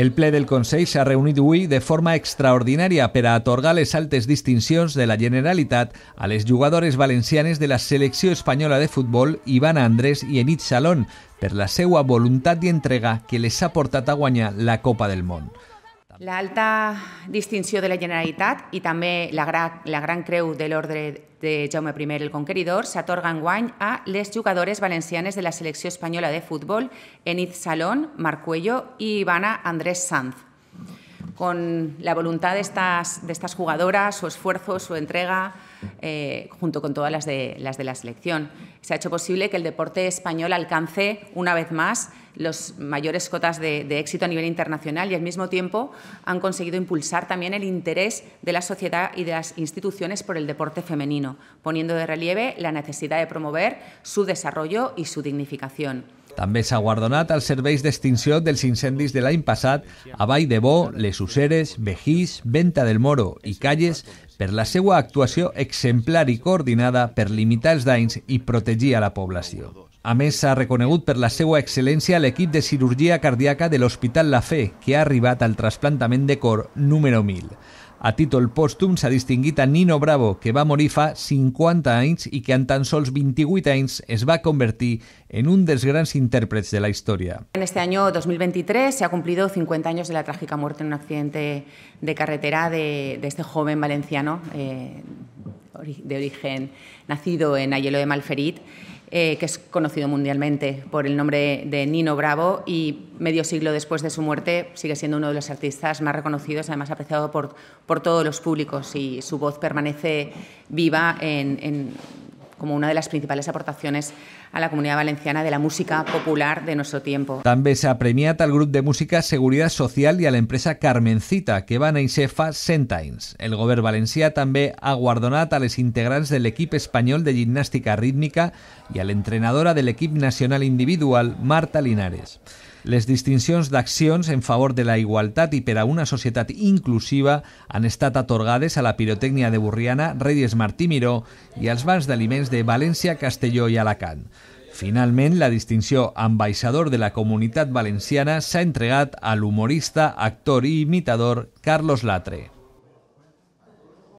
El ple del Consell s'ha reunit avui de forma extraordinària per a atorgar les altes distincions de la Generalitat a les jugadores valencianes de la selecció espanyola de futbol Ivan Andrés i Enid Salón per la seva voluntat i entrega que les ha portat a guanyar la Copa del Món. L'alta distinció de la Generalitat i també la, gra, la Gran Creu de l'Ordre de Jaume I el Conqueridor s'atorga guany a les jugadores valencianes de la selecció espanyola de futbol Enid Salón, Marc Cuello i Ivana Andrés Sanz. con la voluntad de estas, jugadoras, su esfuerzo, su entrega, eh, junto con todas las de, las la selección. Se ha hecho posible que el deporte español alcance, una vez más, las mayores cotas de, éxito a nivel internacional y, al mismo tiempo, han conseguido impulsar también el interés de la sociedad y de las instituciones por el deporte femenino, poniendo de relieve la necesidad de promover su desarrollo y su dignificación. També s'ha guardonat els serveis d'extinció dels incendis de l'any passat a Vall de Bo, Les Useres, Vejís, Venta del Moro i Calles per la seva actuació exemplar i coordinada per limitar els danys i protegir a la població. A més, s'ha reconegut per la seva excel·lència l'equip de cirurgia cardíaca de l'Hospital La Fe, que ha arribat al trasplantament de cor número 1000. A títol pòstum s'ha distingit a Nino Bravo, que va morir fa 50 anys i que en tan sols 28 anys es va convertir en un dels grans intèrprets de la història. En este año 2023 se ha cumplido 50 años de la trágica muerte en un accidente de carretera de, de este joven valenciano, eh, de origen nacido en Ayelo de Malferit, eh, que es conocido mundialmente por el nombre de Nino Bravo y medio siglo después de su muerte sigue siendo uno de los artistas más reconocidos, además apreciado por, por todos los públicos y su voz permanece viva en como una de las principales aportaciones a la comunidad valenciana de la música popular de nuestro tiempo. También se ha premiado al grupo de música Seguridad Social y a la empresa Carmencita, que van a fa Sentines. El govern valencià también ha guardonat a les integrants del l'equip espanyol de gimnàstica rítmica y a l'entrenadora del l'equip nacional individual, Marta Linares. Les distincions d'accions en favor de la igualtat i per a una societat inclusiva han estat atorgades a la pirotècnia de Burriana, Reyes Martí Miró i als bancs d'aliments de València, Castelló i Alacant. Finalment, la distinció Ambaixador de la Comunitat Valenciana s'ha entregat a l'humorista, actor i imitador Carlos Latre.